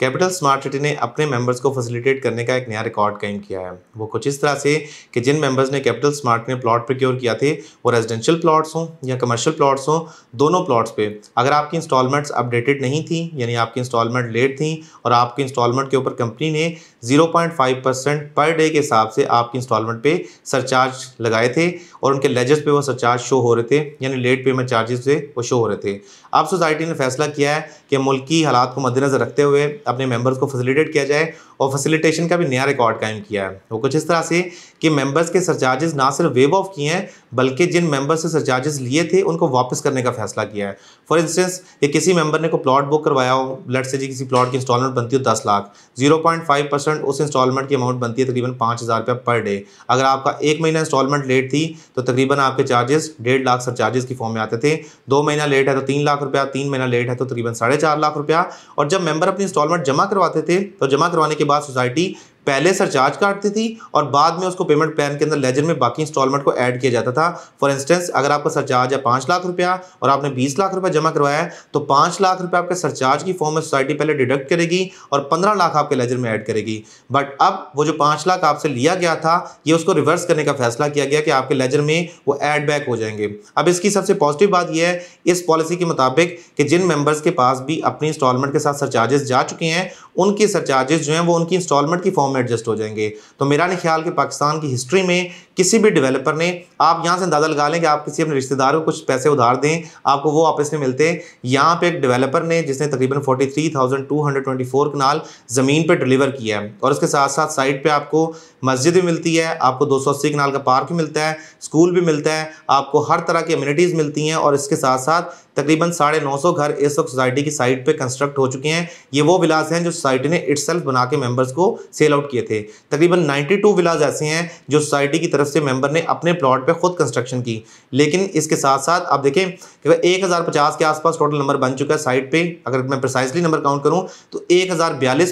capital smart city ने अपने members को फैसिलिटेट करने का एक नया रिकॉर्ड कायम किया है वो कुछ इस तरह से कि जिन मेंबर्स ने कैपिटल स्मार्ट ने प्लॉट प्रिक्योर किया थे वो रेजिडेंशियल प्लॉट्स हों या कमर्शियल प्लॉट्स हों दोनों प्लॉट्स पे अगर आपकी इंस्टॉलमेंट्स अपडेटेड नहीं थी यानी आपकी इंस्टॉलमेंट लेट थी और आपकी इंस्टॉलमेंट के ऊपर कंपनी ने 0.5 परसेंट पर डे के हिसाब से आपकी इंस्टॉलमेंट पे सरचार्ज लगाए थे और उनके लेजर्स पे वो सरचार्ज शो हो रहे थे यानी लेट पेमेंट चार्जेस पे वो शो हो रहे थे अब सोसाइटी ने फैसला किया है कि मुल्क की हालात को मद्देनजर रखते हुए अपने मेम्बर्स को फैसिलिटेट किया जाए और फैसिलिटेशन का भी नया रिकॉर्ड कायम किया है वो कुछ इस तरह से कि मेम्बर्स के सरचार्जेस ना सिर्फ वेव ऑफ किए हैं बल्कि जिन मेम्बर्स से सरचार्जेस लिए थे उनको वापस करने का फैसला किया है फॉर इंस्टेंस ये किसी मेम्बर ने को प्लॉट बुक करवाया हो लट से जी किसी प्लॉट की इंस्टॉलमेंट बनती हो दस lakh zero point five percent percent उस इंस्टॉलमेंट की अमाउंट बनती है तकरीबन पाँच हज़ार रुपया पर डे अगर आपका एक महीना इंस्टॉलमेंट लेट थी तो तकरीबन आपके चार्जेस डेढ़ लाख सर चार्जेस की फॉर्म में आते थे दो महीना लेट है तो तीन लाख रुपया तीन महीना लेट है तो तकरीबन साढ़े चार लाख रुपया और जब मेंबर अपनी इंस्टॉलमेंट जमा करवाते थे तो जमा करवाने के बाद सोसाइटी पहले सरचार्ज काटती थी और बाद में उसको पेमेंट प्लान के अंदर लेजर में बाकी इंस्टॉलमेंट को ऐड किया जाता था फॉर इंस्टेंस अगर आपका सरचार्ज है पाँच लाख रुपया और आपने बीस लाख रुपया जमा करवाया तो पाँच लाख रुपया आपके सरचार्ज की फॉर्म में सोसाइटी पहले डिडक्ट करेगी और पंद्रह लाख आपके लेजर में ऐड करेगी बट अब वो जो पाँच लाख आपसे लिया गया था ये उसको रिवर्स करने का फैसला किया गया कि आपके लेजर में वो एड बैक हो जाएंगे अब इसकी सबसे पॉजिटिव बात यह है इस पॉलिसी के मुताबिक कि जिन मेंबर्स के पास भी अपनी इंस्टॉलमेंट के साथ सरचार्जेस जा चुके हैं उनके सरचार्जेस जो हैं वो उनकी इंस्टॉलमेंट की फॉर्म में एडजस्ट हो जाएंगे तो मेरा नहीं ख्याल कि पाकिस्तान की हिस्ट्री में किसी भी डेवलपर ने आप यहाँ से अंदाज़ा लगा लें कि आप किसी अपने रिश्तेदार को कुछ पैसे उधार दें आपको वो आपस में मिलते यहाँ पर एक डिवेलपर ने जिसने तकरीबन 43,224 कनाल ज़मीन पर डिलीवर किया है और उसके साथ साथ साइड पर आपको मस्जिद भी मिलती है आपको दो सौ अस्सी कनाल का पार्क भी मिलता है स्कूल भी मिलता है आपको हर तरह की अम्यूनिटीज़ मिलती हैं और इसके साथ साथ तकरीबन साढ़े नौ सौ घर इस वक्त सोसाइटी की साइट पर कंस्ट्रक्ट हो चुके हैं ये वो विलास हैं जो सोसाइटी ने इट्स बना के मेम्बर्स को सेल आउट आउट किए थे तकरीबन 92 विलाज ऐसे हैं जो सोसाइटी की तरफ से मेंबर ने अपने प्लॉट पे खुद कंस्ट्रक्शन की लेकिन इसके साथ साथ आप देखें कि एक के आसपास टोटल नंबर बन चुका है साइट पे अगर मैं प्रिसाइसली नंबर काउंट करूँ तो एक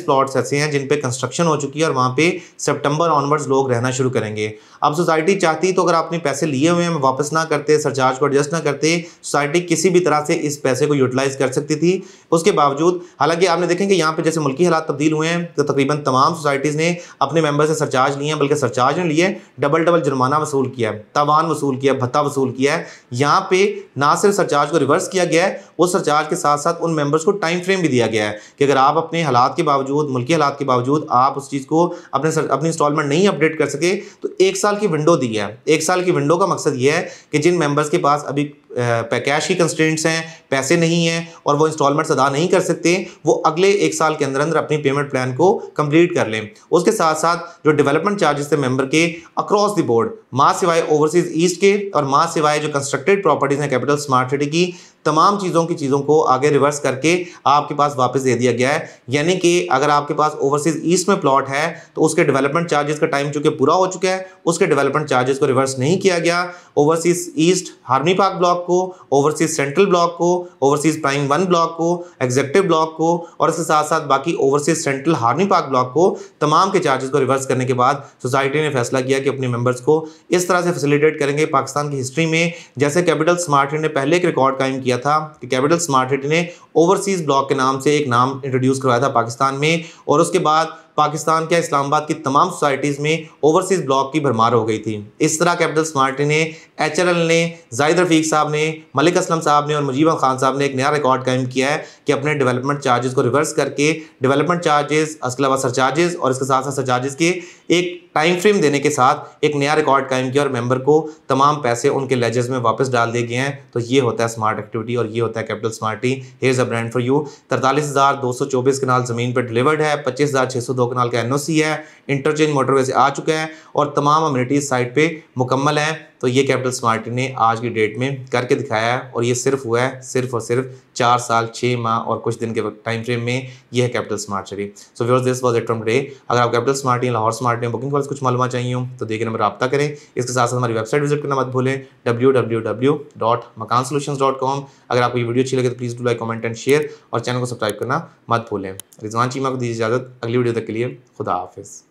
प्लॉट्स ऐसे हैं जिन पर कंस्ट्रक्शन हो चुकी है और वहाँ पर सेप्टंबर ऑनवर्ड्स लोग रहना शुरू करेंगे अब सोसाइटी चाहती तो अगर आपने पैसे लिए हुए हैं वापस ना करते सरचार्ज को एडजस्ट ना करते सोसाइटी किसी भी तरह से इस पैसे को यूटिलाइज कर सकती थी उसके बावजूद हालांकि आपने देखें कि यहाँ पर जैसे मुल्की हालात तब्दील हुए हैं तो तकरीबन तमाम सोसाइटीज़ ने अपने मेम्बर से सरचार्ज लिए हैं बल्कि सरचार्ज ने लिए डबल डबल जुर्माना वसूल किया है तावान वसूल किया है भत्ता वसूल किया है यहाँ पे ना सिर्फ सरचार्ज को रिवर्स किया गया है उस सरचार्ज के साथ साथ उन मेम्बर्स को टाइम फ्रेम भी दिया गया है कि अगर आप अपने हालात के बावजूद मुल्की हालात के बावजूद आप उस चीज़ को अपने सर, अपनी इंस्टॉलमेंट नहीं अपडेट कर सके तो एक साथ साल की विंडो दी है एक साल की विंडो का मकसद यह है कि जिन मेंबर्स के पास अभी कैश की कंस्टेंट्स हैं पैसे नहीं हैं और वो इंस्टॉलमेंट्स अदा नहीं कर सकते वो अगले एक साल के अंदर अंदर अपनी पेमेंट प्लान को कंप्लीट कर लें उसके साथ साथ जो डेवलपमेंट चार्जेस थे मेंबर के अक्रॉस द बोर्ड माँ सिवाय ओवरसीज़ ईस्ट के और माँ सिवाय जो कंस्ट्रक्टेड प्रॉपर्टीज़ हैं कैपिटल स्मार्ट सिटी की तमाम चीज़ों की चीज़ों को आगे रिवर्स करके आपके पास वापस दे दिया गया है यानी कि अगर आपके पास ओवरसीज़ ईस्ट में प्लॉट है तो उसके डेवलपमेंट चार्जेस का टाइम चूँकि पूरा हो चुका है उसके डेवलपमेंट चार्जेस को रिवर्स नहीं किया गया ओवरसीज़ ईस्ट हार्मी पार्क ब्लॉक ब्लॉक को ओवरसीज सेंट्रल ब्लॉक को ओवरसीज प्राइम वन ब्लॉक को एग्जेक्टिव ब्लॉक को और इसके साथ साथ बाकी ओवरसीज सेंट्रल हार्मी पार्क ब्लॉक को तमाम के चार्जेस को रिवर्स करने के बाद सोसाइटी ने फैसला किया कि अपने मेंबर्स को इस तरह से फैसिलिटेट करेंगे पाकिस्तान की हिस्ट्री में जैसे कैपिटल स्मार्ट ने पहले एक रिकॉर्ड कायम किया था कि कैपिटल स्मार्ट ने ओवरसीज ब्लॉक के नाम से एक नाम इंट्रोड्यूस करवाया था पाकिस्तान में और उसके बाद पाकिस्तान के इस्लामाबाद की तमाम सोसाइटीज़ में ओवरसीज़ ब्लॉक की भरमार हो गई थी इस तरह कैपिटल स्मार्टी ने एच ने जाहिद रफीक साहब ने मलिक असलम साहब ने और मुजीबा खान साहब ने एक नया रिकॉर्ड कायम किया है कि अपने डेवलपमेंट चार्जेस को रिवर्स करके डेवलपमेंट चार्जेस उसके अलावा चार्जेस और इसके साथ साथ चार्जेस के एक टाइम फ्रेम देने के साथ एक नया रिकॉर्ड कायम किया और मेंबर को तमाम पैसे उनके लेजर्स में वापस डाल दिए गए हैं तो ये होता है स्मार्ट एक्टिविटी और ये होता है capital smarty here a brand for you तरतालीस हज़ार दो सौ चौबीस कनाल ज़मीन पर डिलीवर्ड है पच्चीस हज़ार छः सौ दो कनाल का एनओसी है इंटरचेंज मोटरवे से आ चुका है और तमाम अम्यूनिटीज साइट पर मुकम्मल है तो ये कैपिटल स्मार्ट ने आज की डेट में करके दिखाया है और ये सिर्फ हुआ है सिर्फ और सिर्फ चार साल छः माह और कुछ दिन के टाइम फ्रेम में यह है कैपिटल स्मार्ट चली सो व्यवर्स दिस वॉज एट्रम डे अगर आप कैपिटल स्मार्ट या लाहौर स्मार्ट में बुकिंग वाले कुछ मालूम चाहिए हो तो देखिए नंबर रब्ता करें इसके साथ साथ हमारी वेबसाइट विजिट करना मत भूलें W W W dot Makaan dot com अगर आपको ये वीडियो अच्छी लगे तो please do like comment and share और चैनल को सब्सक्राइब करना मत भूलें रिजवान चीमा को दीजिए इजाज़त अगली वीडियो तक के लिए खुदा हाफिज़